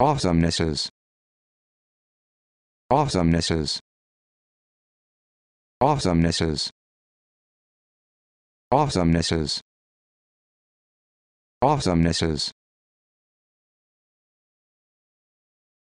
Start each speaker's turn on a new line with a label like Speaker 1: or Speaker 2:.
Speaker 1: awesomenesses awesomenesses awesomenesses awesomenesses awesomenesses